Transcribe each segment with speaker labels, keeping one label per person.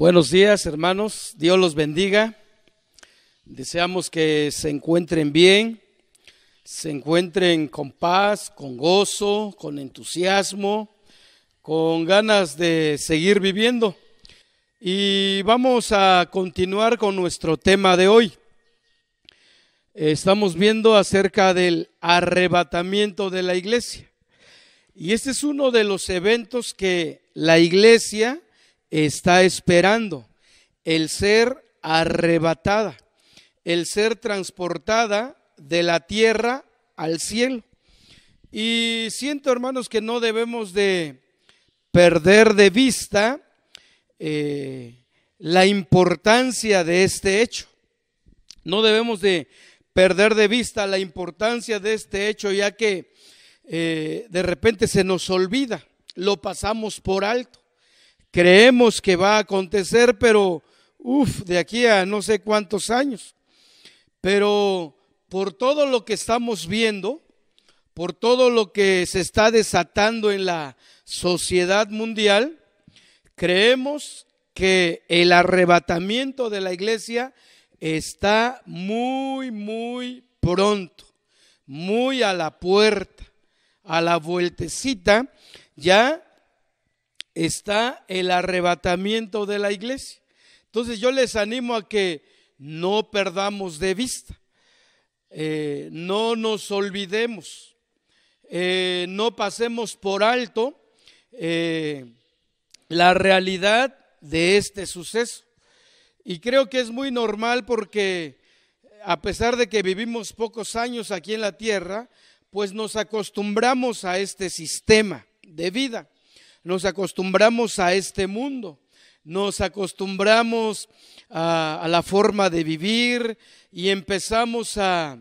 Speaker 1: Buenos días, hermanos. Dios los bendiga. Deseamos que se encuentren bien, se encuentren con paz, con gozo, con entusiasmo, con ganas de seguir viviendo. Y vamos a continuar con nuestro tema de hoy. Estamos viendo acerca del arrebatamiento de la iglesia. Y este es uno de los eventos que la iglesia está esperando, el ser arrebatada, el ser transportada de la tierra al cielo. Y siento, hermanos, que no debemos de perder de vista eh, la importancia de este hecho. No debemos de perder de vista la importancia de este hecho, ya que eh, de repente se nos olvida, lo pasamos por alto creemos que va a acontecer, pero uff, de aquí a no sé cuántos años. Pero por todo lo que estamos viendo, por todo lo que se está desatando en la sociedad mundial, creemos que el arrebatamiento de la iglesia está muy, muy pronto, muy a la puerta, a la vueltecita, ya está el arrebatamiento de la iglesia. Entonces yo les animo a que no perdamos de vista, eh, no nos olvidemos, eh, no pasemos por alto eh, la realidad de este suceso. Y creo que es muy normal porque a pesar de que vivimos pocos años aquí en la tierra, pues nos acostumbramos a este sistema de vida nos acostumbramos a este mundo, nos acostumbramos a, la forma de vivir y empezamos a,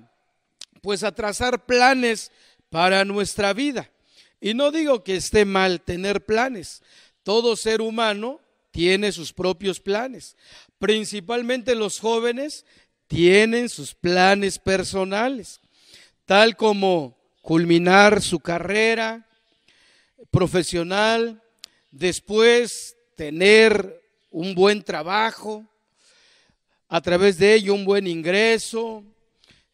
Speaker 1: pues, a trazar planes para nuestra vida. Y no digo que esté mal tener planes. Todo ser humano tiene sus propios planes. Principalmente los jóvenes tienen sus planes personales, tal como culminar su carrera, profesional, después tener un buen trabajo, a través de ello un buen ingreso,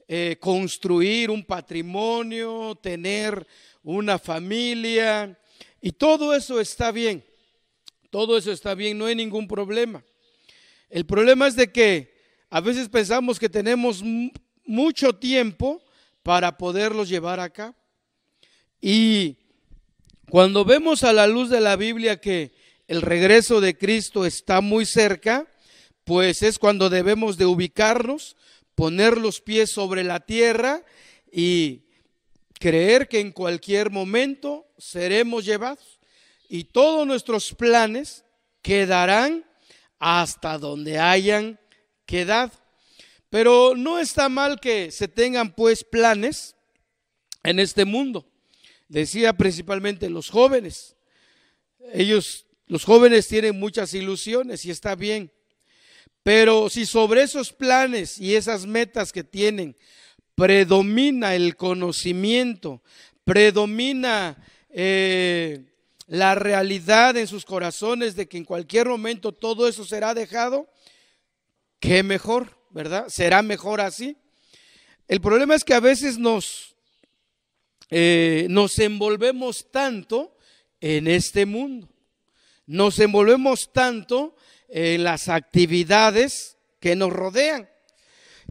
Speaker 1: eh, construir un patrimonio, tener una familia, y todo eso está bien, todo eso está bien, no hay ningún problema. El problema es de que a veces pensamos que tenemos mucho tiempo para poderlos llevar acá. Y cuando vemos a la luz de la Biblia que el regreso de Cristo está muy cerca, pues es cuando debemos de ubicarnos, poner los pies sobre la tierra y creer que en cualquier momento seremos llevados y todos nuestros planes quedarán hasta donde hayan quedado. Pero no está mal que se tengan pues planes en este mundo. Decía principalmente los jóvenes. Ellos, los jóvenes tienen muchas ilusiones y está bien. Pero si sobre esos planes y esas metas que tienen predomina el conocimiento, predomina eh, la realidad en sus corazones de que en cualquier momento todo eso será dejado, qué mejor, ¿verdad? Será mejor así. El problema es que a veces nos, eh, nos envolvemos tanto en este mundo, nos envolvemos tanto en las actividades que nos rodean.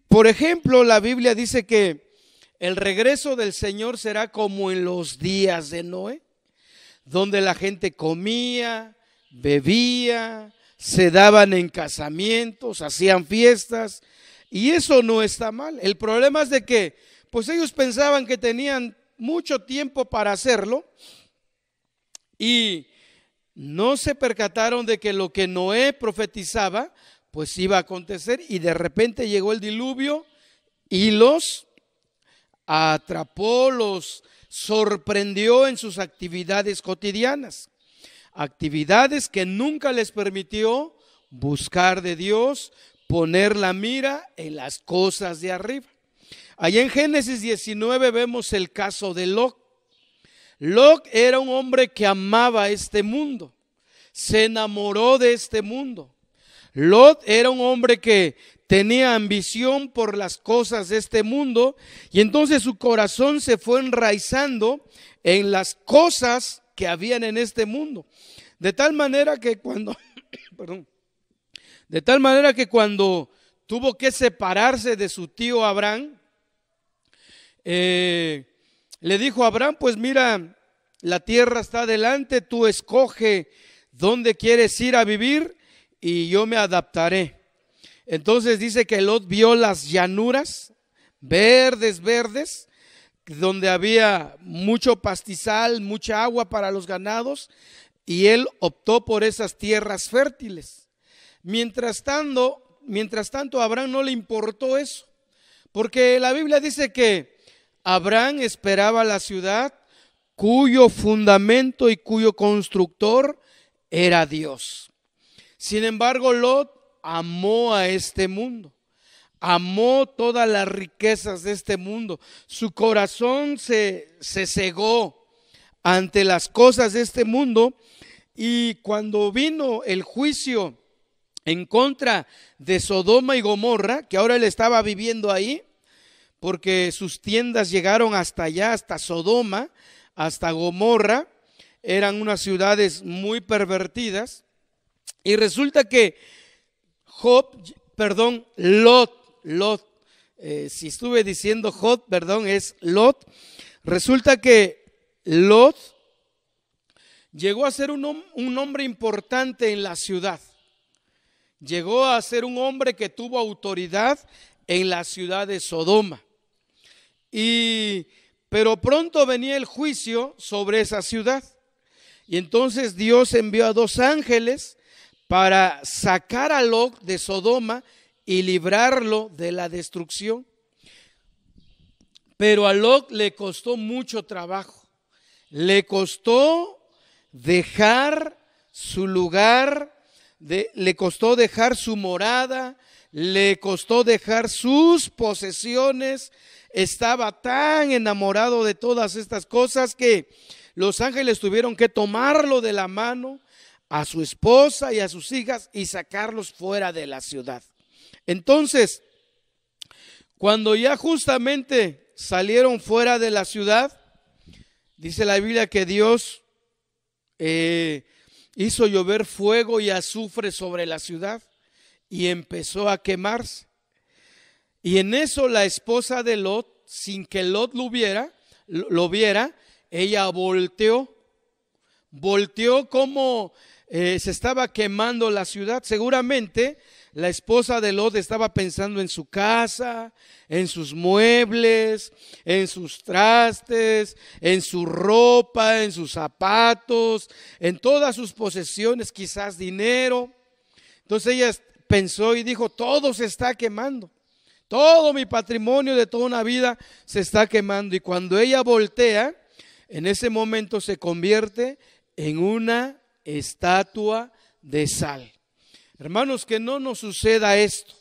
Speaker 1: Por ejemplo, la Biblia dice que el regreso del Señor será como en los días de Noé, donde la gente comía, bebía, se daban en casamientos, hacían fiestas, y eso no está mal. El problema es de que, pues ellos pensaban que tenían mucho tiempo para hacerlo y no se percataron de que lo que Noé profetizaba, pues iba a acontecer y de repente llegó el diluvio y los atrapó, los sorprendió en sus actividades cotidianas, actividades que nunca les permitió buscar de Dios, poner la mira en las cosas de arriba. Allá en Génesis 19 vemos el caso de Lot. Lot era un hombre que amaba este mundo, se enamoró de este mundo. Lot era un hombre que tenía ambición por las cosas de este mundo y entonces su corazón se fue enraizando en las cosas que habían en este mundo. De tal manera que cuando, perdón, de tal manera que cuando tuvo que separarse de su tío Abraham, eh, le dijo a Abraham, pues mira, la tierra está delante, tú escoge dónde quieres ir a vivir y yo me adaptaré. Entonces dice que Lot vio las llanuras verdes, verdes, donde había mucho pastizal, mucha agua para los ganados, y él optó por esas tierras fértiles. Mientras tanto, mientras tanto Abraham no le importó eso, porque la Biblia dice que Abraham esperaba la ciudad cuyo fundamento y cuyo constructor era Dios. Sin embargo, Lot amó a este mundo, amó todas las riquezas de este mundo. Su corazón se, se cegó ante las cosas de este mundo y cuando vino el juicio en contra de Sodoma y Gomorra, que ahora él estaba viviendo ahí, porque sus tiendas llegaron hasta allá, hasta Sodoma, hasta Gomorra. Eran unas ciudades muy pervertidas. Y resulta que Job, perdón, Lot, Lot, eh, si estuve diciendo Job, perdón, es Lot. Resulta que Lot llegó a ser un hombre importante en la ciudad. Llegó a ser un hombre que tuvo autoridad en la ciudad de Sodoma. Y pero pronto venía el juicio sobre esa ciudad. Y entonces Dios envió a dos ángeles para sacar a Loc de Sodoma y librarlo de la destrucción. Pero a Loc le costó mucho trabajo. Le costó dejar su lugar, le costó dejar su morada, le costó dejar sus posesiones, estaba tan enamorado de todas estas cosas que los ángeles tuvieron que tomarlo de la mano a su esposa y a sus hijas y sacarlos fuera de la ciudad. Entonces, cuando ya justamente salieron fuera de la ciudad, dice la Biblia que Dios eh, hizo llover fuego y azufre sobre la ciudad y empezó a quemarse. Y en eso la esposa de Lot, sin que Lot lo viera, lo viera ella volteó. Volteó como eh, se estaba quemando la ciudad. Seguramente la esposa de Lot estaba pensando en su casa, en sus muebles, en sus trastes, en su ropa, en sus zapatos, en todas sus posesiones, quizás dinero. Entonces ella pensó y dijo, todo se está quemando. Todo mi patrimonio de toda una vida se está quemando. Y cuando ella voltea, en ese momento se convierte en una estatua de sal. Hermanos, que no nos suceda esto.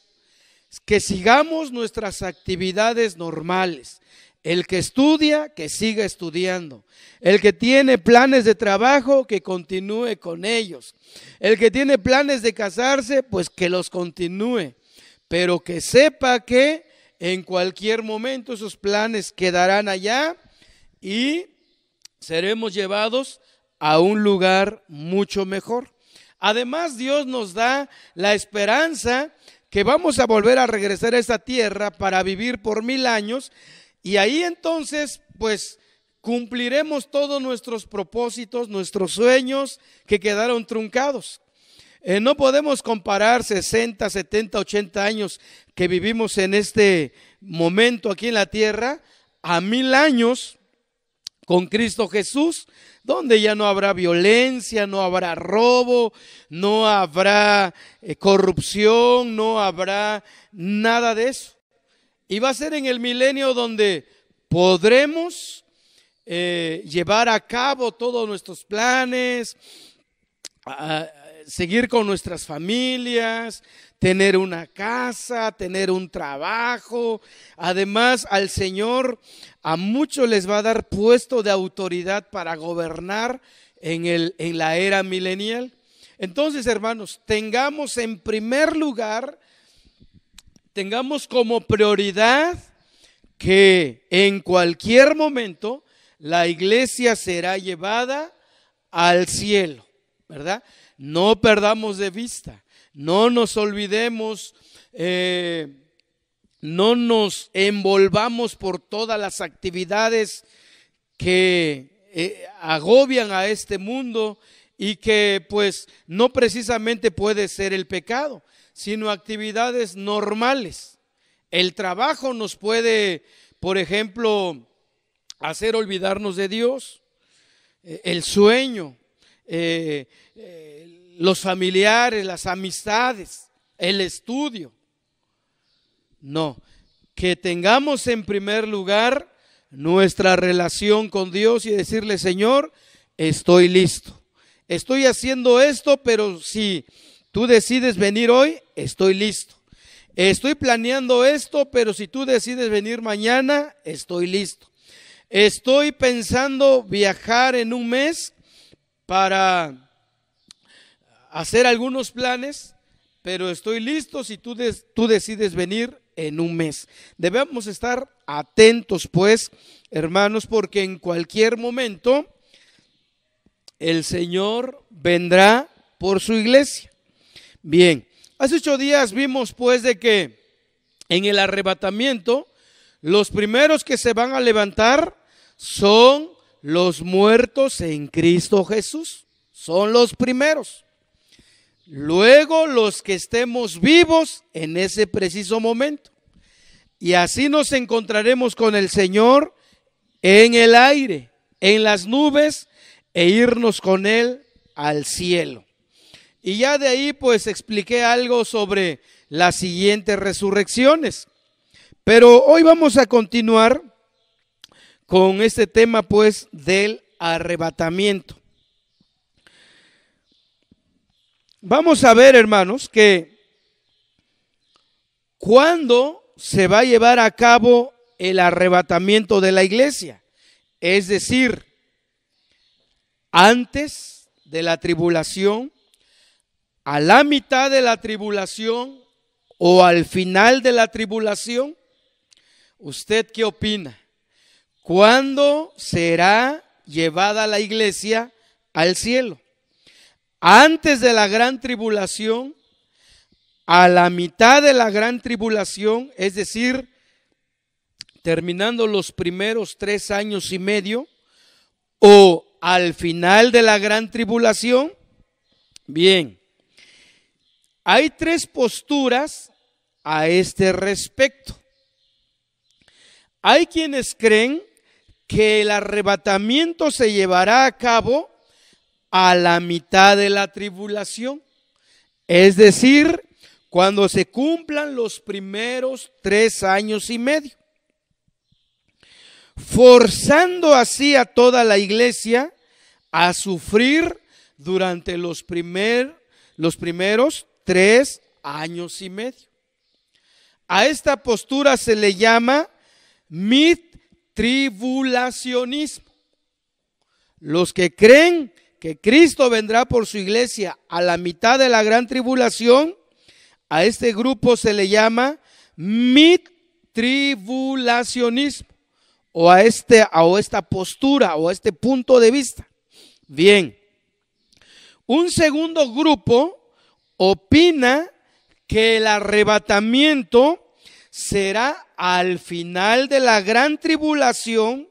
Speaker 1: Que sigamos nuestras actividades normales. El que estudia, que siga estudiando. El que tiene planes de trabajo, que continúe con ellos. El que tiene planes de casarse, pues que los continúe pero que sepa que en cualquier momento esos planes quedarán allá y seremos llevados a un lugar mucho mejor. Además, Dios nos da la esperanza que vamos a volver a regresar a esta tierra para vivir por mil años y ahí entonces, pues, cumpliremos todos nuestros propósitos, nuestros sueños que quedaron truncados. Eh, no podemos comparar 60, 70, 80 años que vivimos en este momento aquí en la tierra a mil años con Cristo Jesús, donde ya no habrá violencia, no habrá robo, no habrá eh, corrupción, no habrá nada de eso. Y va a ser en el milenio donde podremos eh, llevar a cabo todos nuestros planes, a, seguir con nuestras familias, tener una casa, tener un trabajo. Además, al Señor a muchos les va a dar puesto de autoridad para gobernar en, el, en la era milenial. Entonces, hermanos, tengamos en primer lugar, tengamos como prioridad que en cualquier momento la iglesia será llevada al cielo, ¿verdad? No perdamos de vista, no nos olvidemos, eh, no nos envolvamos por todas las actividades que eh, agobian a este mundo y que pues no precisamente puede ser el pecado, sino actividades normales. El trabajo nos puede, por ejemplo, hacer olvidarnos de Dios, eh, el sueño, eh, los familiares, las amistades, el estudio. No, que tengamos en primer lugar nuestra relación con Dios y decirle, Señor, estoy listo. Estoy haciendo esto, pero si tú decides venir hoy, estoy listo. Estoy planeando esto, pero si tú decides venir mañana, estoy listo. Estoy pensando viajar en un mes para hacer algunos planes, pero estoy listo si tú, decides venir en un mes. Debemos estar atentos, pues, hermanos, porque en cualquier momento el Señor vendrá por su iglesia. Bien, hace ocho días vimos, pues, de que en el arrebatamiento, los primeros que se van a levantar son los muertos en Cristo Jesús. Son los primeros luego los que estemos vivos en ese preciso momento. Y así nos encontraremos con el Señor en el aire, en las nubes, e irnos con Él al cielo. Y ya de ahí pues expliqué algo sobre las siguientes resurrecciones. Pero hoy vamos a continuar con este tema pues del arrebatamiento. Vamos a ver, hermanos, que cuando se va a llevar a cabo el arrebatamiento de la iglesia. Es decir, antes de la tribulación, a la mitad de la tribulación o al final de la tribulación. ¿Usted qué opina? ¿Cuándo será llevada la iglesia al cielo? antes de la gran tribulación, a la mitad de la gran tribulación, es decir, terminando los primeros tres años y medio, o al final de la gran tribulación? Bien, hay tres posturas a este respecto. Hay quienes creen que el arrebatamiento se llevará a cabo a la mitad de la tribulación, es decir, cuando se cumplan los primeros tres años y medio, forzando así a toda la iglesia a sufrir durante los, los primeros tres años y medio. A esta postura se le llama mit tribulacionismo. Los que creen que Cristo vendrá por su iglesia a la mitad de la gran tribulación, a este grupo se le llama mit o a este o esta postura o a este punto de vista. Bien. Un segundo grupo opina que el arrebatamiento será al final de la gran tribulación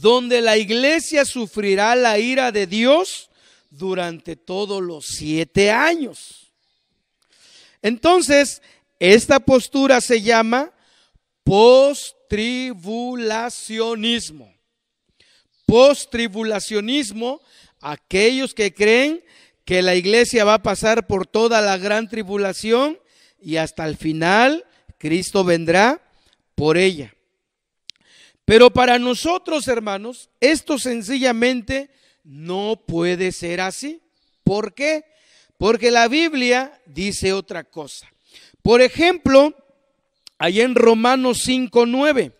Speaker 1: donde la iglesia sufrirá la ira de Dios durante todos los siete años. Entonces, esta postura se llama Post-tribulacionismo, aquellos que creen que la iglesia va a pasar por toda la gran tribulación y hasta el final Cristo vendrá por ella. Pero para nosotros, hermanos, esto sencillamente no puede ser así. ¿Por qué? Porque la Biblia dice otra cosa. Por ejemplo, allá en Romanos 5.9.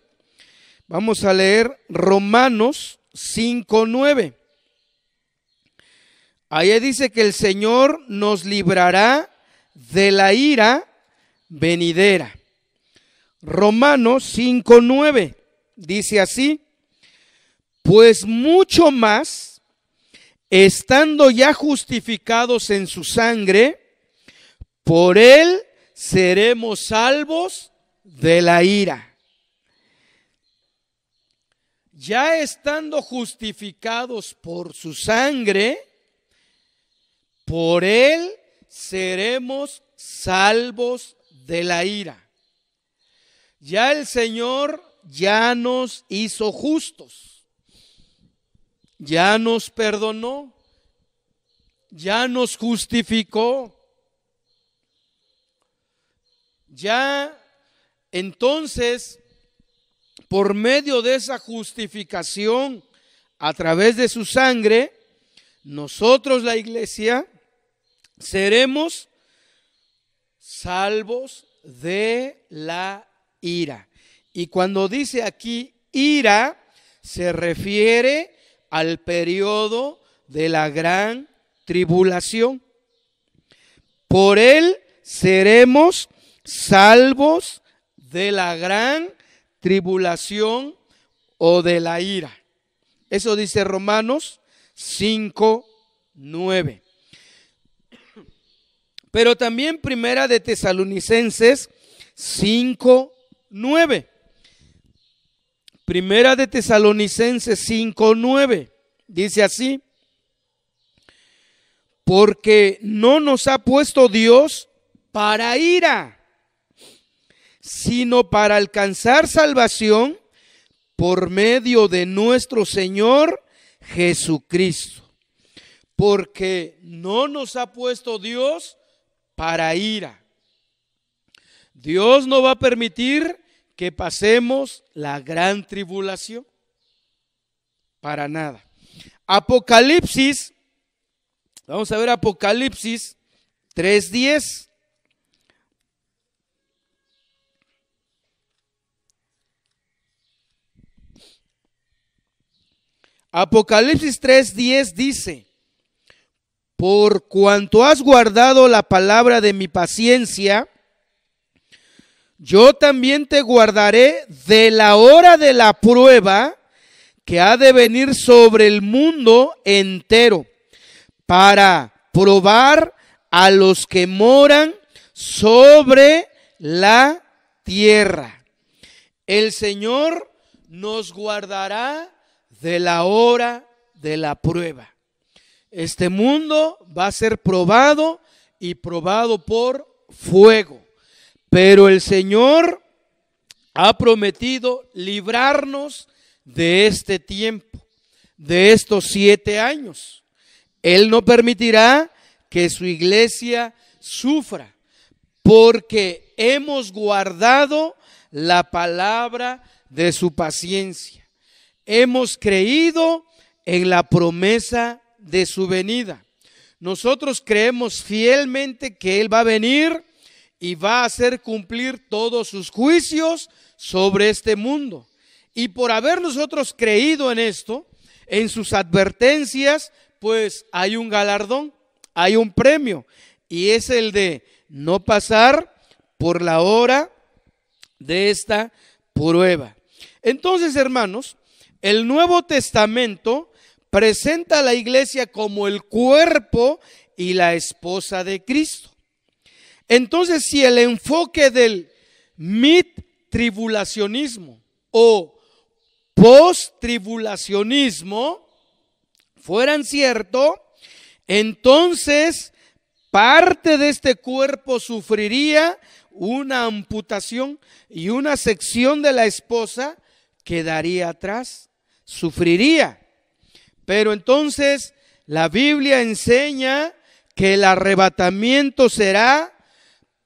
Speaker 1: Vamos a leer Romanos 5.9. Allá dice que el Señor nos librará de la ira venidera. Romanos 5.9. Dice así, pues mucho más, estando ya justificados en su sangre, por él seremos salvos de la ira. Ya estando justificados por su sangre, por él seremos salvos de la ira. Ya el Señor ya nos hizo justos, ya nos perdonó, ya nos justificó, ya entonces, por medio de esa justificación, a través de su sangre, nosotros la iglesia seremos salvos de la ira. Y cuando dice aquí ira, se refiere al periodo de la gran tribulación. Por él seremos salvos de la gran tribulación o de la ira. Eso dice Romanos 5, 9. Pero también Primera de Tesalonicenses 5, 9. Primera de Tesalonicenses 5:9 dice así: Porque no nos ha puesto Dios para ira, sino para alcanzar salvación por medio de nuestro Señor Jesucristo. Porque no nos ha puesto Dios para ira. Dios no va a permitir que pasemos la gran tribulación. Para nada. Apocalipsis, vamos a ver Apocalipsis 3.10. Apocalipsis 3.10 dice, por cuanto has guardado la palabra de mi paciencia, yo también te guardaré de la hora de la prueba que ha de venir sobre el mundo entero para probar a los que moran sobre la tierra. El Señor nos guardará de la hora de la prueba. Este mundo va a ser probado y probado por fuego. Pero el Señor ha prometido librarnos de este tiempo, de estos siete años. Él no permitirá que su iglesia sufra, porque hemos guardado la palabra de su paciencia. Hemos creído en la promesa de su venida. Nosotros creemos fielmente que Él va a venir y va a hacer cumplir todos sus juicios sobre este mundo. Y por haber nosotros creído en esto, en sus advertencias, pues hay un galardón, hay un premio, y es el de no pasar por la hora de esta prueba. Entonces, hermanos, el Nuevo Testamento presenta a la iglesia como el cuerpo y la esposa de Cristo. Entonces, si el enfoque del mit tribulacionismo o post-tribulacionismo fueran cierto, entonces parte de este cuerpo sufriría una amputación y una sección de la esposa quedaría atrás, sufriría. Pero entonces la Biblia enseña que el arrebatamiento será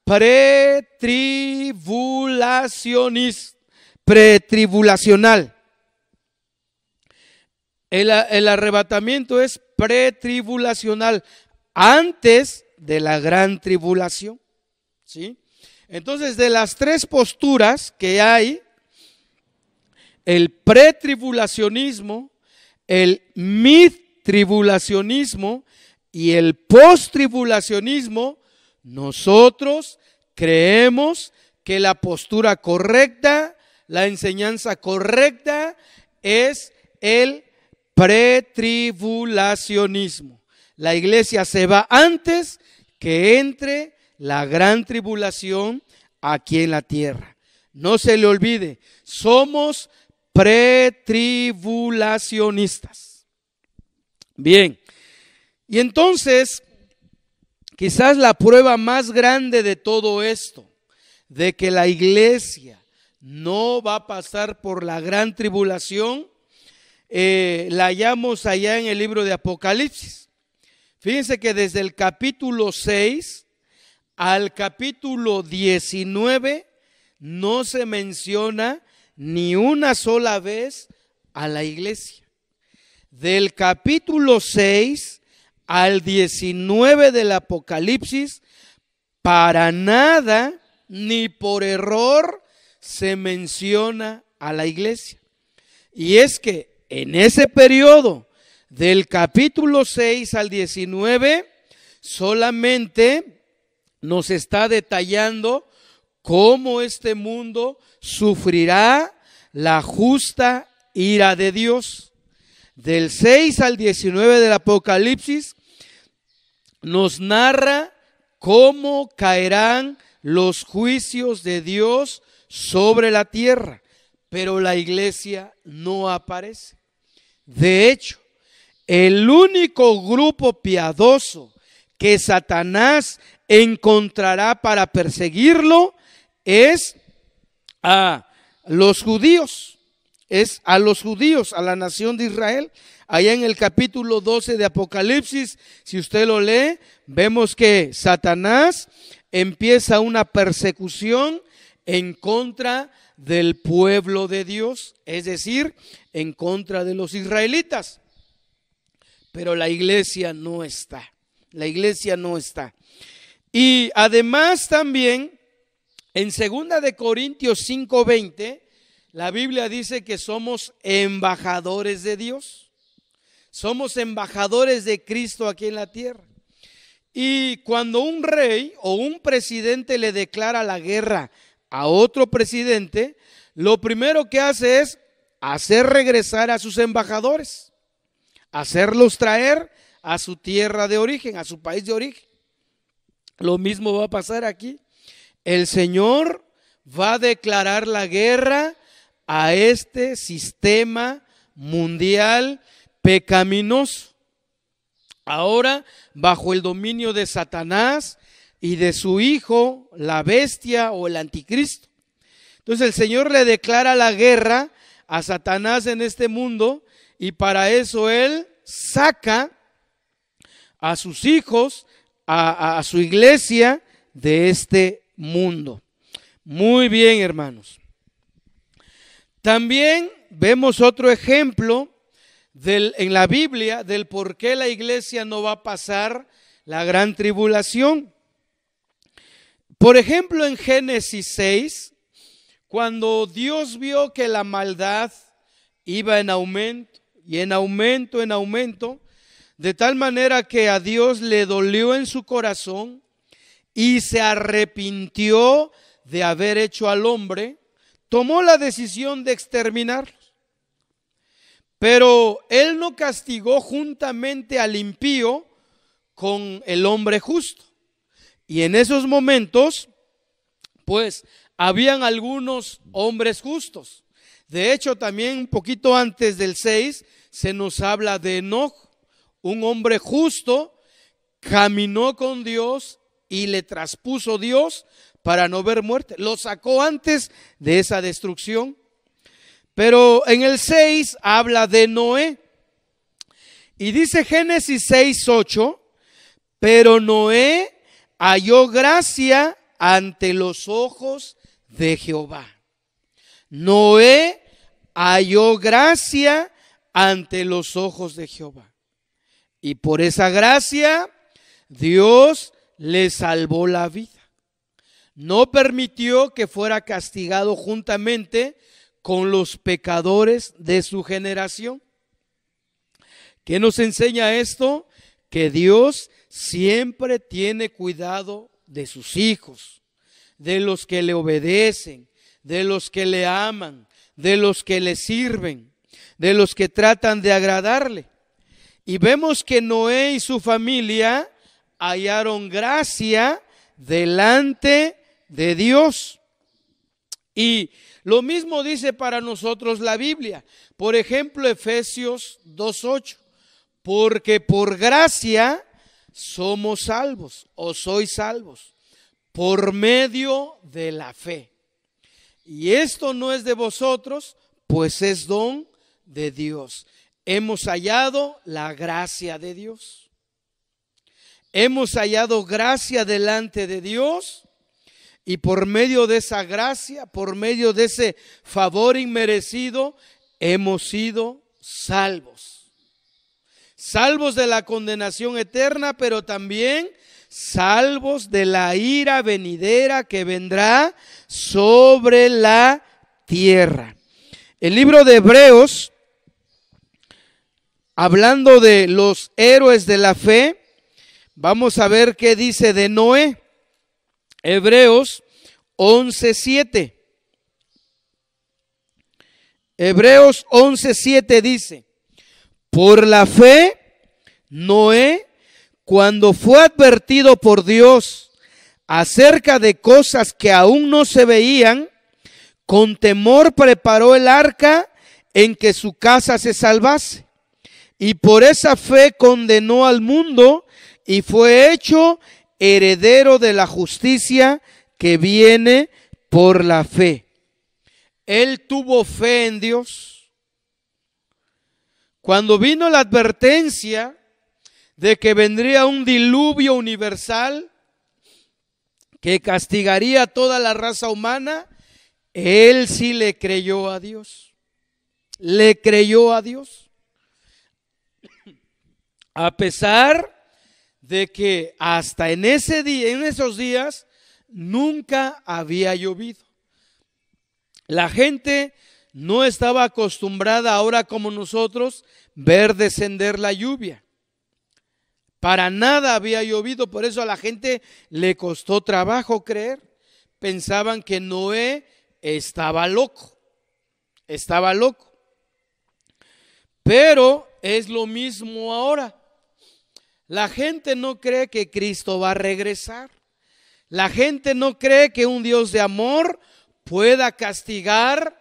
Speaker 1: pretribulacionis, pretribulacional. El, el arrebatamiento es pretribulacional antes de la gran tribulación. ¿sí? Entonces, de las tres posturas que hay, el pretribulacionismo, el mid-tribulacionismo y el post-tribulacionismo nosotros creemos que la postura correcta, la enseñanza correcta es el pretribulacionismo. La iglesia se va antes que entre la gran tribulación aquí en la tierra. No se le olvide, somos pretribulacionistas. Bien, y entonces Quizás la prueba más grande de todo esto, de que la iglesia no va a pasar por la gran tribulación, eh, la hallamos allá en el libro de Apocalipsis. Fíjense que desde el capítulo 6 al capítulo 19 no se menciona ni una sola vez a la iglesia. Del capítulo 6 al 19 del Apocalipsis, para nada ni por error se menciona a la iglesia. Y es que en ese periodo, del capítulo 6 al 19, solamente nos está detallando cómo este mundo sufrirá la justa ira de Dios del 6 al 19 del Apocalipsis, nos narra cómo caerán los juicios de Dios sobre la tierra, pero la iglesia no aparece. De hecho, el único grupo piadoso que Satanás encontrará para perseguirlo es a los judíos es a los judíos, a la nación de Israel. Allá en el capítulo 12 de Apocalipsis, si usted lo lee, vemos que Satanás empieza una persecución en contra del pueblo de Dios, es decir, en contra de los israelitas. Pero la iglesia no está, la iglesia no está. Y además también en segunda de Corintios 5:20 la Biblia dice que somos embajadores de Dios. Somos embajadores de Cristo aquí en la tierra. Y cuando un rey o un presidente le declara la guerra a otro presidente, lo primero que hace es hacer regresar a sus embajadores, hacerlos traer a su tierra de origen, a su país de origen. Lo mismo va a pasar aquí. El Señor va a declarar la guerra a este sistema mundial pecaminoso. Ahora, bajo el dominio de Satanás y de su hijo, la bestia o el anticristo. Entonces el Señor le declara la guerra a Satanás en este mundo y para eso Él saca a sus hijos, a, su iglesia de este mundo. Muy bien, hermanos. También vemos otro ejemplo en la Biblia del por qué la iglesia no va a pasar la gran tribulación. Por ejemplo, en Génesis 6, cuando Dios vio que la maldad iba en aumento y en aumento, en aumento, de tal manera que a Dios le dolió en su corazón y se arrepintió de haber hecho al hombre tomó la decisión de exterminarlos. Pero él no castigó juntamente al impío con el hombre justo. Y en esos momentos, pues, habían algunos hombres justos. De hecho, también un poquito antes del 6 se nos habla de Enoch, un hombre justo, caminó con Dios y le traspuso Dios para no ver muerte. Lo sacó antes de esa destrucción. Pero en el 6 habla de Noé. Y dice Génesis 6, 8, pero Noé halló gracia ante los ojos de Jehová. Noé halló gracia ante los ojos de Jehová. Y por esa gracia Dios le salvó la vida no permitió que fuera castigado juntamente con los pecadores de su generación. ¿Qué nos enseña esto? Que Dios siempre tiene cuidado de sus hijos, de los que le obedecen, de los que le aman, de los que le sirven, de los que tratan de agradarle. Y vemos que Noé y su familia hallaron gracia delante de de Dios. Y lo mismo dice para nosotros la Biblia. Por ejemplo, Efesios 2.8. Porque por gracia somos salvos o sois salvos por medio de la fe. Y esto no es de vosotros, pues es don de Dios. Hemos hallado la gracia de Dios. Hemos hallado gracia delante de Dios y por medio de esa gracia, por medio de ese favor inmerecido, hemos sido salvos. Salvos de la condenación eterna, pero también salvos de la ira venidera que vendrá sobre la tierra. El libro de Hebreos, hablando de los héroes de la fe, vamos a ver qué dice de Noé. Hebreos 11.7. Hebreos 11.7 dice, por la fe, Noé, cuando fue advertido por Dios acerca de cosas que aún no se veían, con temor preparó el arca en que su casa se salvase. Y por esa fe condenó al mundo y fue hecho heredero de la justicia que viene por la fe. Él tuvo fe en Dios. Cuando vino la advertencia de que vendría un diluvio universal que castigaría a toda la raza humana, él sí le creyó a Dios. Le creyó a Dios. A pesar de que hasta en ese día, en esos días, nunca había llovido. La gente no estaba acostumbrada ahora como nosotros ver descender la lluvia. Para nada había llovido, por eso a la gente le costó trabajo creer. Pensaban que Noé estaba loco, estaba loco. Pero es lo mismo ahora. La gente no cree que Cristo va a regresar. La gente no cree que un Dios de amor pueda castigar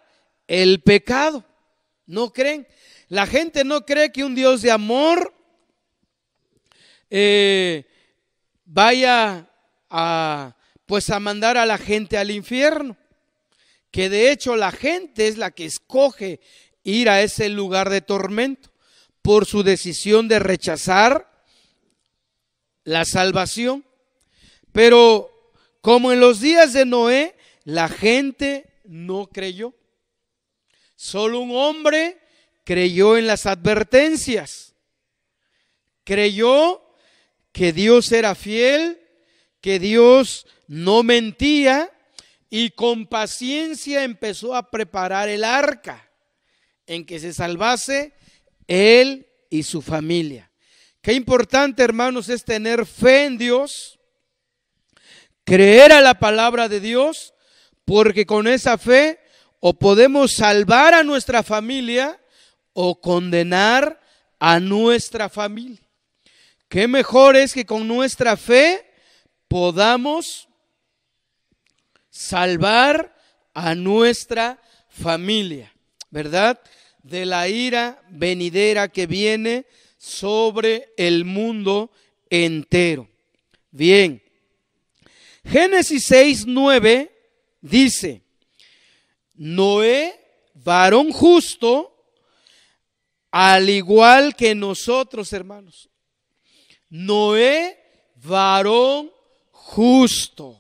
Speaker 1: el pecado. No creen. La gente no cree que un Dios de amor eh, vaya a pues a mandar a la gente al infierno. Que de hecho la gente es la que escoge ir a ese lugar de tormento por su decisión de rechazar la salvación. Pero como en los días de Noé, la gente no creyó. Solo un hombre creyó en las advertencias. Creyó que Dios era fiel, que Dios no mentía y con paciencia empezó a preparar el arca en que se salvase él y su familia. Qué importante, hermanos, es tener fe en Dios, creer a la palabra de Dios, porque con esa fe o podemos salvar a nuestra familia o condenar a nuestra familia. Qué mejor es que con nuestra fe podamos salvar a nuestra familia, ¿verdad? De la ira venidera que viene sobre el mundo entero. Bien, Génesis 6, 9 dice, Noé, varón justo, al igual que nosotros, hermanos. Noé, varón justo.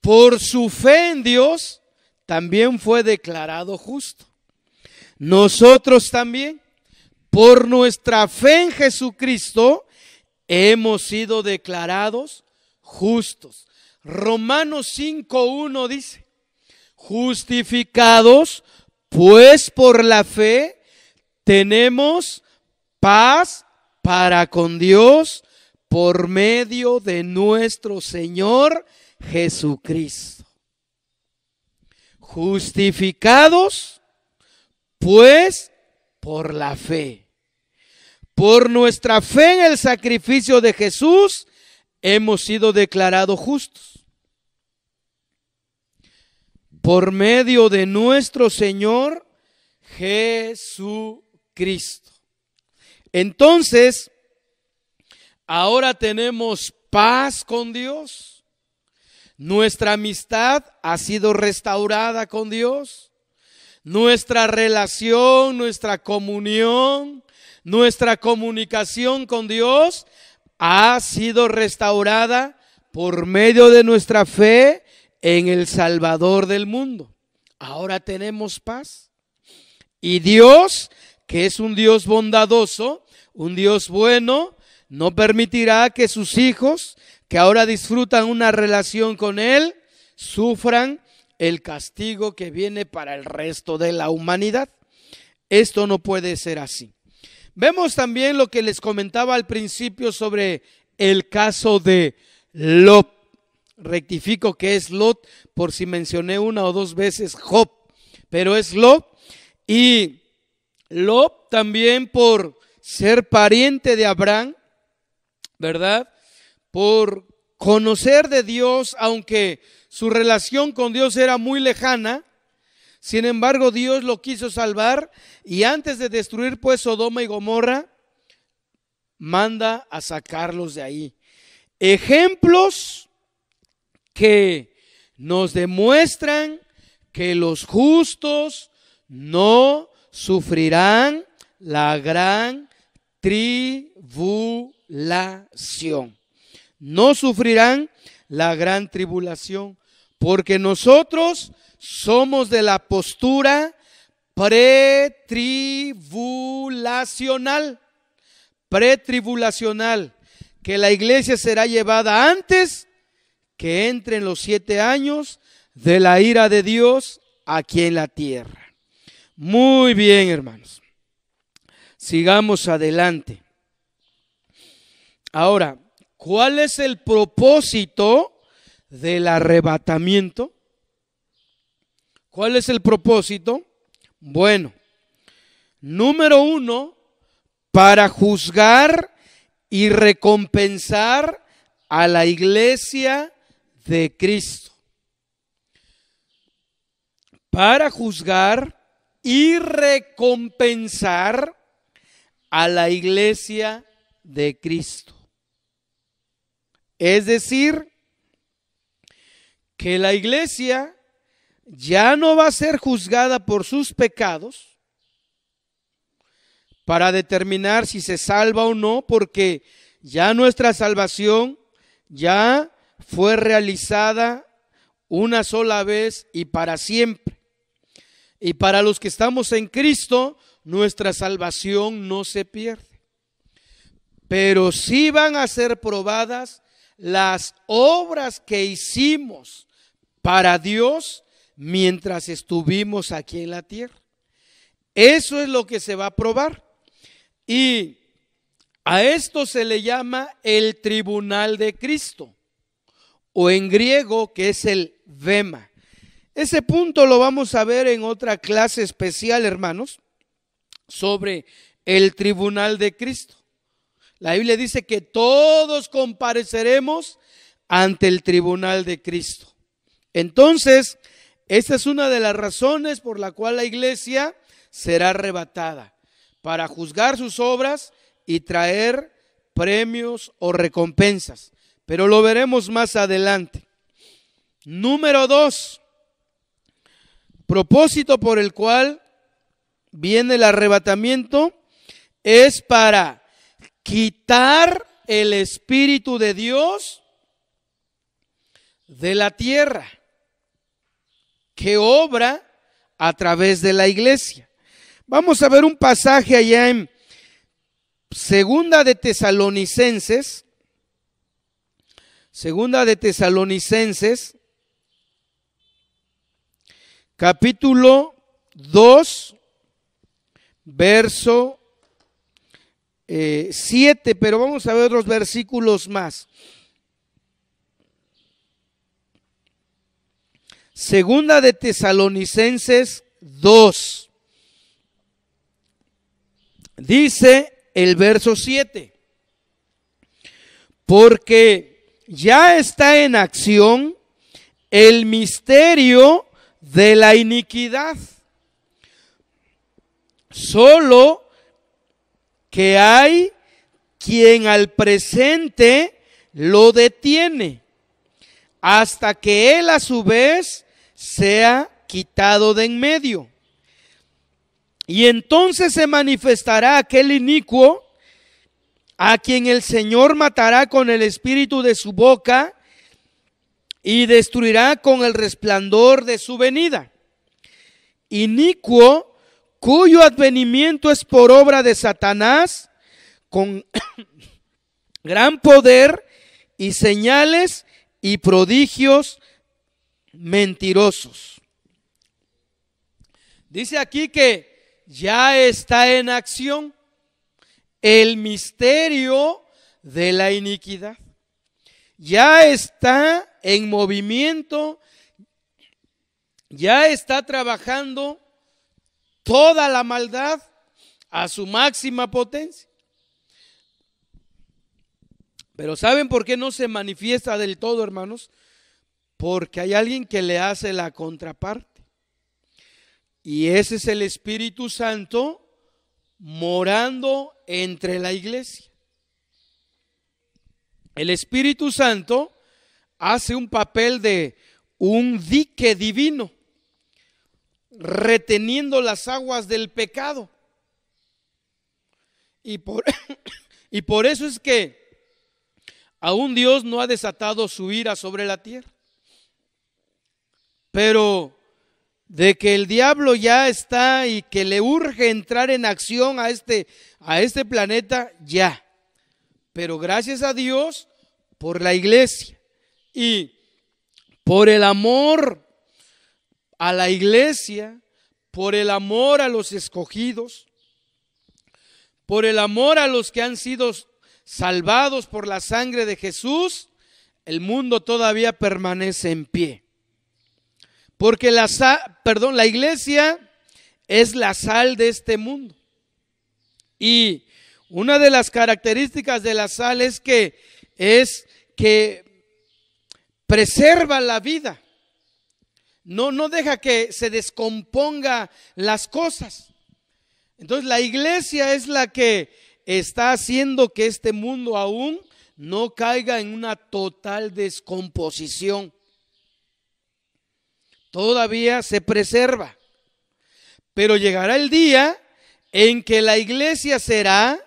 Speaker 1: Por su fe en Dios, también fue declarado justo. Nosotros también, por nuestra fe en Jesucristo, hemos sido declarados justos. Romanos 5.1 dice, justificados pues por la fe tenemos paz para con Dios por medio de nuestro Señor Jesucristo. Justificados pues por la fe, por nuestra fe en el sacrificio de Jesús, hemos sido declarados justos. Por medio de nuestro Señor Jesucristo. Entonces, ahora tenemos paz con Dios. Nuestra amistad ha sido restaurada con Dios. Nuestra relación, nuestra comunión, nuestra comunicación con Dios ha sido restaurada por medio de nuestra fe en el Salvador del mundo. Ahora tenemos paz. Y Dios, que es un Dios bondadoso, un Dios bueno, no permitirá que sus hijos, que ahora disfrutan una relación con Él, sufran el castigo que viene para el resto de la humanidad. Esto no puede ser así. Vemos también lo que les comentaba al principio sobre el caso de Lot. Rectifico que es Lot, por si mencioné una o dos veces Job, pero es Lot. Y Lot también por ser pariente de Abraham, ¿verdad? Por conocer de Dios, aunque su relación con Dios era muy lejana. Sin embargo, Dios lo quiso salvar y antes de destruir pues Sodoma y Gomorra, manda a sacarlos de ahí. Ejemplos que nos demuestran que los justos no sufrirán la gran tribulación. No sufrirán la gran tribulación. Porque nosotros somos de la postura pretribulacional, pretribulacional, que la iglesia será llevada antes que entren los siete años de la ira de Dios aquí en la tierra. Muy bien, hermanos. Sigamos adelante. Ahora, ¿cuál es el propósito del arrebatamiento. ¿Cuál es el propósito? Bueno, número uno, para juzgar y recompensar a la iglesia de Cristo. Para juzgar y recompensar a la iglesia de Cristo. Es decir, que la iglesia ya no va a ser juzgada por sus pecados para determinar si se salva o no, porque ya nuestra salvación ya fue realizada una sola vez y para siempre. Y para los que estamos en Cristo, nuestra salvación no se pierde. Pero sí van a ser probadas las obras que hicimos para Dios mientras estuvimos aquí en la tierra. Eso es lo que se va a probar. Y a esto se le llama el tribunal de Cristo, o en griego que es el Vema. Ese punto lo vamos a ver en otra clase especial, hermanos, sobre el tribunal de Cristo. La Biblia dice que todos compareceremos ante el tribunal de Cristo. Entonces, esta es una de las razones por la cual la iglesia será arrebatada, para juzgar sus obras y traer premios o recompensas. Pero lo veremos más adelante. Número dos, propósito por el cual viene el arrebatamiento es para quitar el Espíritu de Dios de la tierra, que obra a través de la iglesia. Vamos a ver un pasaje allá en Segunda de Tesalonicenses, Segunda de Tesalonicenses, capítulo 2, verso 7, eh, pero vamos a ver otros versículos más. Segunda de Tesalonicenses 2. Dice el verso 7. Porque ya está en acción el misterio de la iniquidad. Solo que hay quien al presente lo detiene hasta que él a su vez sea quitado de en medio. Y entonces se manifestará aquel inicuo a quien el Señor matará con el espíritu de su boca y destruirá con el resplandor de su venida. Inicuo cuyo advenimiento es por obra de Satanás, con gran poder y señales y prodigios mentirosos. Dice aquí que ya está en acción el misterio de la iniquidad. Ya está en movimiento, ya está trabajando toda la maldad a su máxima potencia. Pero ¿saben por qué no se manifiesta del todo, hermanos? Porque hay alguien que le hace la contraparte. Y ese es el Espíritu Santo morando entre la iglesia. El Espíritu Santo hace un papel de un dique divino reteniendo las aguas del pecado. Y por, y por eso es que aún Dios no ha desatado su ira sobre la tierra. Pero de que el diablo ya está y que le urge entrar en acción a este, a este planeta, ya. Pero gracias a Dios por la iglesia y por el amor a la iglesia por el amor a los escogidos, por el amor a los que han sido salvados por la sangre de Jesús, el mundo todavía permanece en pie. Porque la, perdón, la iglesia es la sal de este mundo. Y una de las características de la sal es que es que preserva la vida no, no deja que se descomponga las cosas. Entonces la iglesia es la que está haciendo que este mundo aún no caiga en una total descomposición. Todavía se preserva. Pero llegará el día en que la iglesia será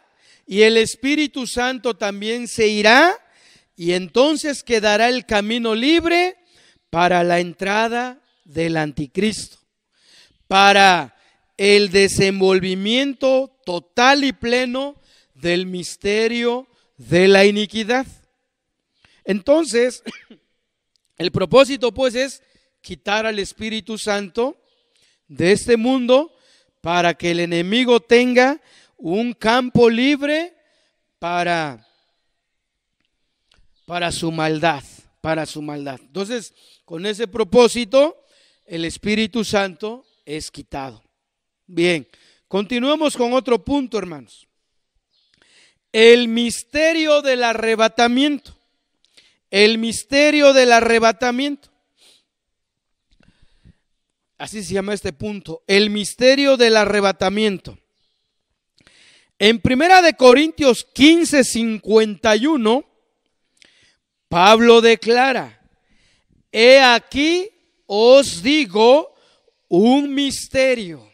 Speaker 1: y el Espíritu Santo también se irá y entonces quedará el camino libre para la entrada del anticristo para el desenvolvimiento total y pleno del misterio de la iniquidad. Entonces, el propósito pues es quitar al Espíritu Santo de este mundo para que el enemigo tenga un campo libre para para su maldad, para su maldad. Entonces, con ese propósito el Espíritu Santo es quitado. Bien, continuemos con otro punto, hermanos. El misterio del arrebatamiento. El misterio del arrebatamiento. Así se llama este punto. El misterio del arrebatamiento. En Primera de Corintios 15, 51, Pablo declara, he aquí os digo un misterio.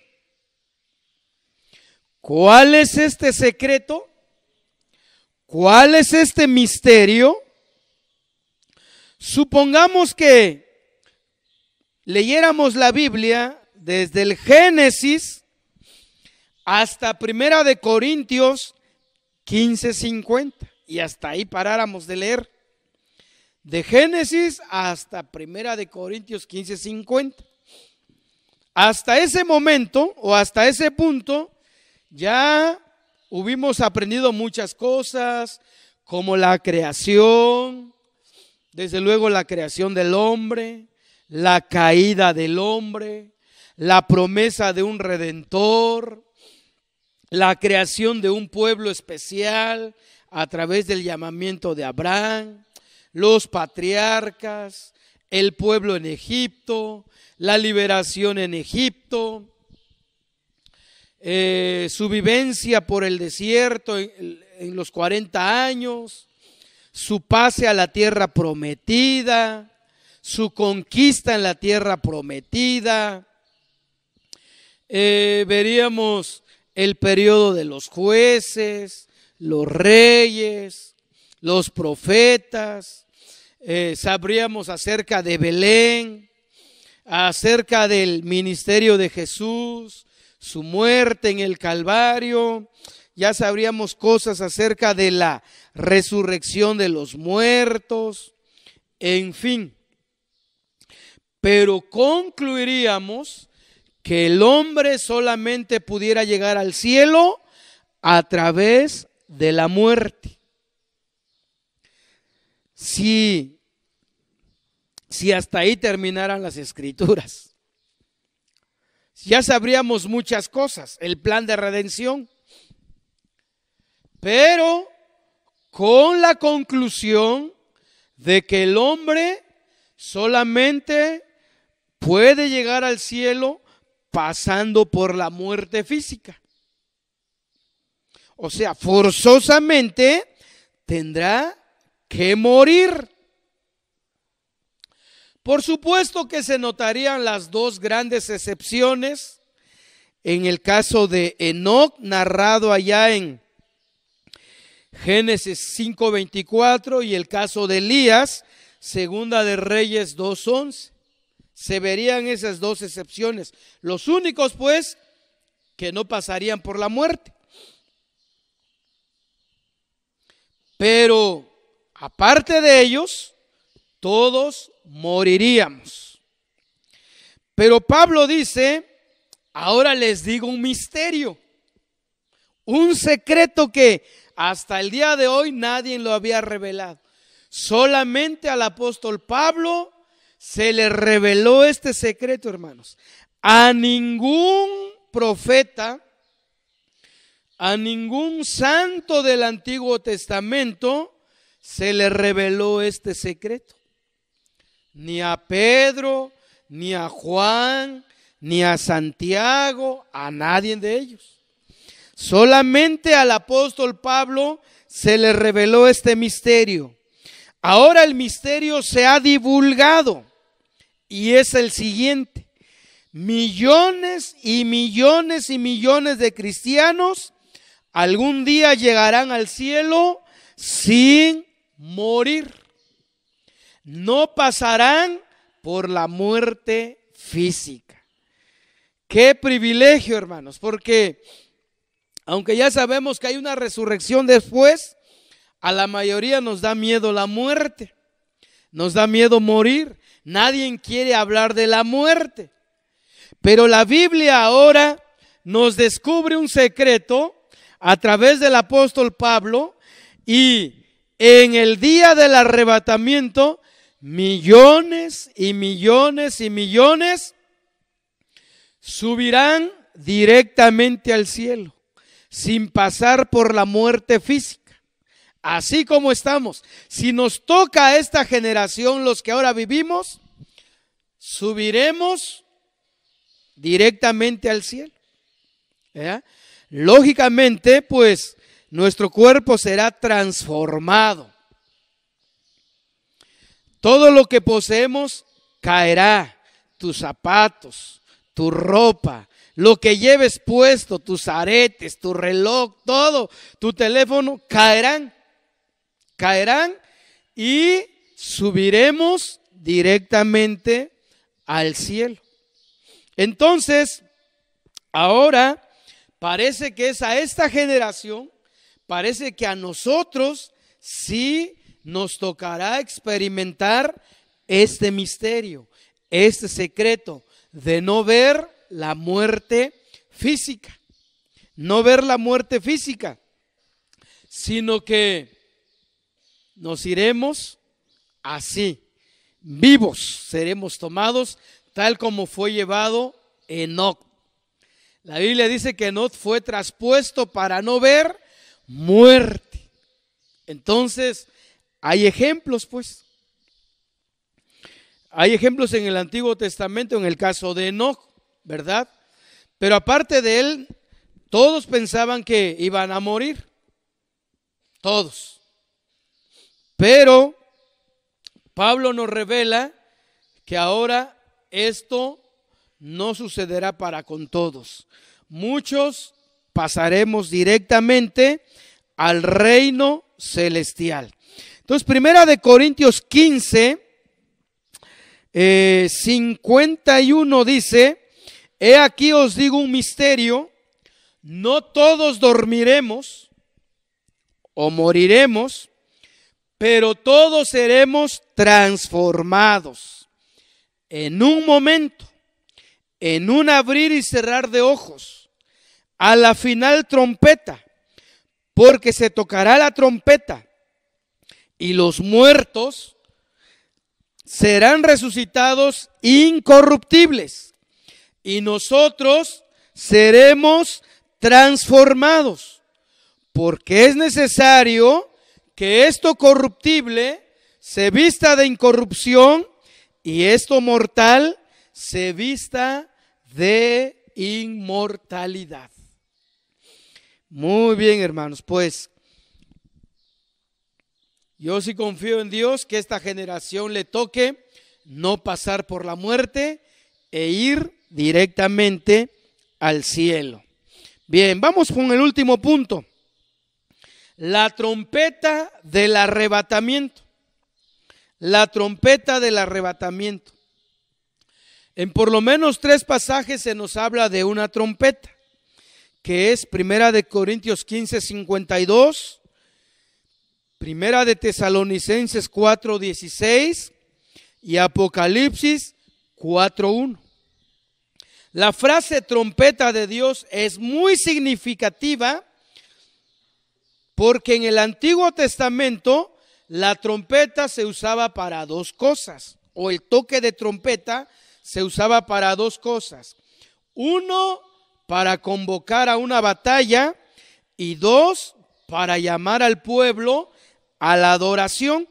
Speaker 1: ¿Cuál es este secreto? ¿Cuál es este misterio? Supongamos que leyéramos la Biblia desde el Génesis hasta Primera de Corintios 15:50 y hasta ahí paráramos de leer de Génesis hasta Primera de Corintios 1550. Hasta ese momento o hasta ese punto ya hubimos aprendido muchas cosas, como la creación, desde luego la creación del hombre, la caída del hombre, la promesa de un redentor, la creación de un pueblo especial a través del llamamiento de Abraham, los patriarcas, el pueblo en Egipto, la liberación en Egipto, eh, su vivencia por el desierto en, los 40 años, su pase a la tierra prometida, su conquista en la tierra prometida. Eh, veríamos el periodo de los jueces, los reyes, los profetas, eh, sabríamos acerca de Belén, acerca del ministerio de Jesús, su muerte en el Calvario, ya sabríamos cosas acerca de la resurrección de los muertos, en fin. Pero concluiríamos que el hombre solamente pudiera llegar al cielo a través de la muerte. Si si hasta ahí terminaran las escrituras. Ya sabríamos muchas cosas, el plan de redención, pero con la conclusión de que el hombre solamente puede llegar al cielo pasando por la muerte física. O sea, forzosamente tendrá que morir. Por supuesto que se notarían las dos grandes excepciones. En el caso de Enoch, narrado allá en Génesis 5:24, y el caso de Elías, segunda de Reyes 2:11. Se verían esas dos excepciones. Los únicos, pues, que no pasarían por la muerte. Pero, aparte de ellos, todos moriríamos. Pero Pablo dice, ahora les digo un misterio, un secreto que hasta el día de hoy nadie lo había revelado. Solamente al apóstol Pablo se le reveló este secreto, hermanos. A ningún profeta, a ningún santo del Antiguo Testamento se le reveló este secreto ni a Pedro, ni a Juan, ni a Santiago, a nadie de ellos. Solamente al apóstol Pablo se le reveló este misterio. Ahora el misterio se ha divulgado y es el siguiente. Millones y millones y millones de cristianos algún día llegarán al cielo sin morir no pasarán por la muerte física. Qué privilegio, hermanos, porque aunque ya sabemos que hay una resurrección después, a la mayoría nos da miedo la muerte, nos da miedo morir. Nadie quiere hablar de la muerte. Pero la Biblia ahora nos descubre un secreto a través del apóstol Pablo y en el día del arrebatamiento millones y millones y millones subirán directamente al cielo, sin pasar por la muerte física. Así como estamos, si nos toca a esta generación los que ahora vivimos, subiremos directamente al cielo. Lógicamente, pues nuestro cuerpo será transformado. Todo lo que poseemos caerá. Tus zapatos, tu ropa, lo que lleves puesto, tus aretes, tu reloj, todo, tu teléfono, caerán. Caerán y subiremos directamente al cielo. Entonces, ahora parece que es a esta generación, parece que a nosotros sí nos tocará experimentar este misterio, este secreto de no ver la muerte física. No ver la muerte física, sino que nos iremos así, vivos, seremos tomados tal como fue llevado Enoch. La Biblia dice que Enoch fue traspuesto para no ver muerte. Entonces, hay ejemplos, pues. Hay ejemplos en el Antiguo Testamento, en el caso de Enoch, ¿verdad? Pero aparte de él, todos pensaban que iban a morir. Todos. Pero Pablo nos revela que ahora esto no sucederá para con todos. Muchos pasaremos directamente al reino celestial. Entonces, primera de Corintios 15, 51 eh, dice, he aquí os digo un misterio, no todos dormiremos o moriremos, pero todos seremos transformados en un momento, en un abrir y cerrar de ojos, a la final trompeta, porque se tocará la trompeta y los muertos serán resucitados incorruptibles y nosotros seremos transformados, porque es necesario que esto corruptible se vista de incorrupción y esto mortal se vista de inmortalidad. Muy bien, hermanos, pues yo sí confío en Dios que esta generación le toque no pasar por la muerte e ir directamente al cielo. Bien, vamos con el último punto. La trompeta del arrebatamiento. La trompeta del arrebatamiento. En por lo menos tres pasajes se nos habla de una trompeta, que es Primera de Corintios 15, 52, Primera de Tesalonicenses 4:16 y Apocalipsis 4:1. La frase trompeta de Dios es muy significativa porque en el Antiguo Testamento la trompeta se usaba para dos cosas, o el toque de trompeta se usaba para dos cosas. Uno, para convocar a una batalla y dos, para llamar al pueblo a la adoración.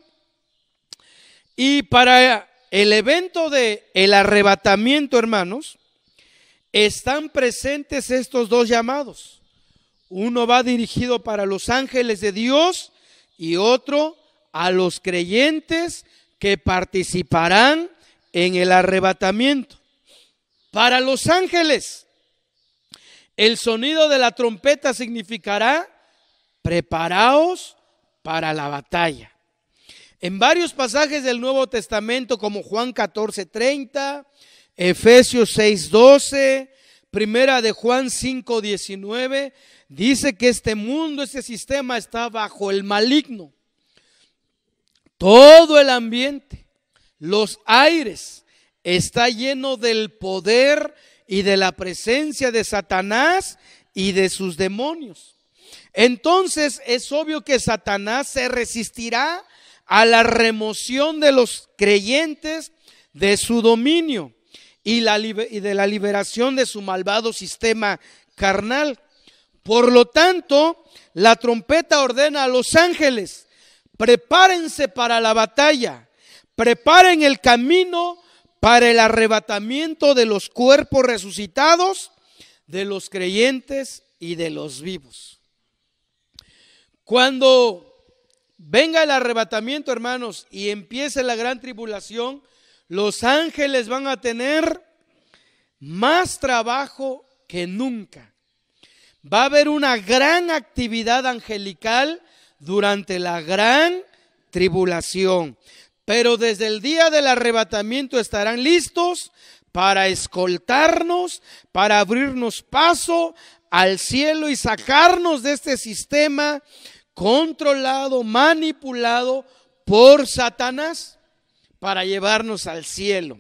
Speaker 1: Y para el evento de el arrebatamiento, hermanos, están presentes estos dos llamados. Uno va dirigido para los ángeles de Dios y otro a los creyentes que participarán en el arrebatamiento. Para los ángeles, el sonido de la trompeta significará preparaos para la batalla. En varios pasajes del Nuevo Testamento, como Juan 14:30, Efesios 6, 12, Primera de Juan 5:19, dice que este mundo, este sistema está bajo el maligno. Todo el ambiente, los aires, está lleno del poder y de la presencia de Satanás y de sus demonios. Entonces es obvio que Satanás se resistirá a la remoción de los creyentes de su dominio y, de la liberación de su malvado sistema carnal. Por lo tanto, la trompeta ordena a los ángeles, prepárense para la batalla, preparen el camino para el arrebatamiento de los cuerpos resucitados, de los creyentes y de los vivos. Cuando venga el arrebatamiento, hermanos, y empiece la gran tribulación, los ángeles van a tener más trabajo que nunca. Va a haber una gran actividad angelical durante la gran tribulación. Pero desde el día del arrebatamiento estarán listos para escoltarnos, para abrirnos paso al cielo y sacarnos de este sistema controlado, manipulado por Satanás para llevarnos al cielo.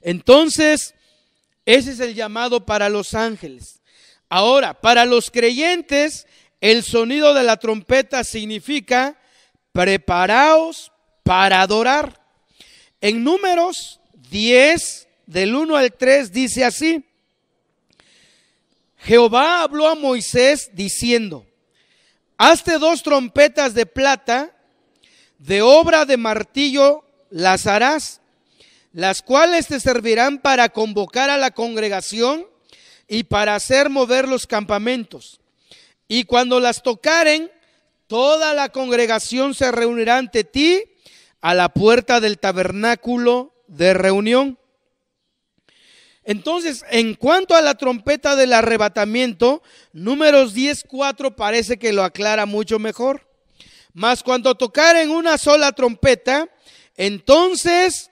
Speaker 1: Entonces, ese es el llamado para los ángeles. Ahora, para los creyentes, el sonido de la trompeta significa preparaos para adorar. En números 10, del 1 al 3, dice así. Jehová habló a Moisés diciendo, Hazte dos trompetas de plata, de obra de martillo las harás, las cuales te servirán para convocar a la congregación y para hacer mover los campamentos. Y cuando las tocaren, toda la congregación se reunirá ante ti a la puerta del tabernáculo de reunión. Entonces, en cuanto a la trompeta del arrebatamiento, números 10.4 parece que lo aclara mucho mejor. Mas cuando tocaren una sola trompeta, entonces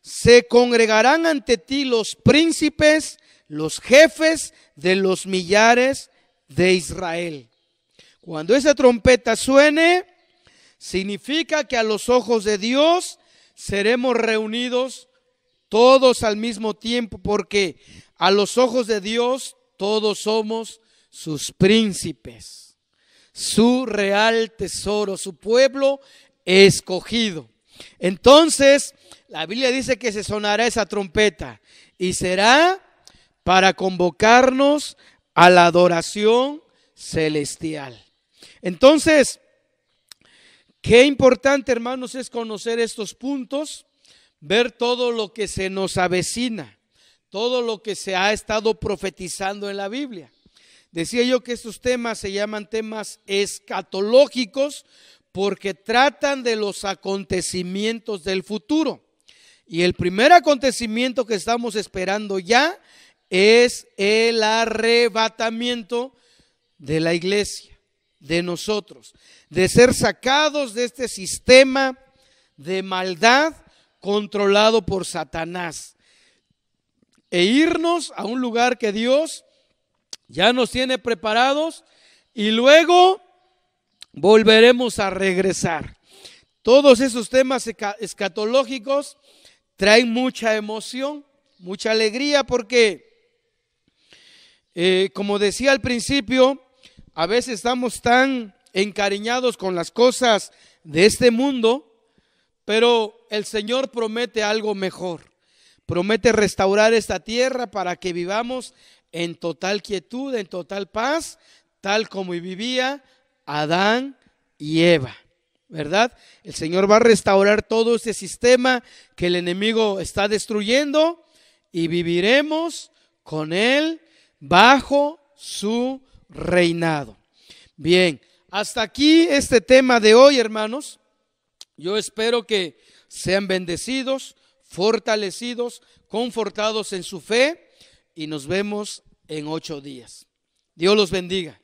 Speaker 1: se congregarán ante ti los príncipes, los jefes de los millares de Israel. Cuando esa trompeta suene, significa que a los ojos de Dios seremos reunidos todos al mismo tiempo, porque a los ojos de Dios todos somos sus príncipes, su real tesoro, su pueblo escogido. Entonces, la Biblia dice que se sonará esa trompeta y será para convocarnos a la adoración celestial. Entonces, qué importante, hermanos, es conocer estos puntos ver todo lo que se nos avecina, todo lo que se ha estado profetizando en la Biblia. Decía yo que estos temas se llaman temas escatológicos porque tratan de los acontecimientos del futuro. Y el primer acontecimiento que estamos esperando ya es el arrebatamiento de la iglesia, de nosotros, de ser sacados de este sistema de maldad controlado por Satanás e irnos a un lugar que Dios ya nos tiene preparados y luego volveremos a regresar. Todos esos temas escatológicos traen mucha emoción, mucha alegría, porque, eh, como decía al principio, a veces estamos tan encariñados con las cosas de este mundo, pero el Señor promete algo mejor. Promete restaurar esta tierra para que vivamos en total quietud, en total paz, tal como vivía Adán y Eva. ¿Verdad? El Señor va a restaurar todo ese sistema que el enemigo está destruyendo y viviremos con Él bajo su reinado. Bien, hasta aquí este tema de hoy, hermanos. Yo espero que sean bendecidos, fortalecidos, confortados en su fe y nos vemos en ocho días. Dios los bendiga.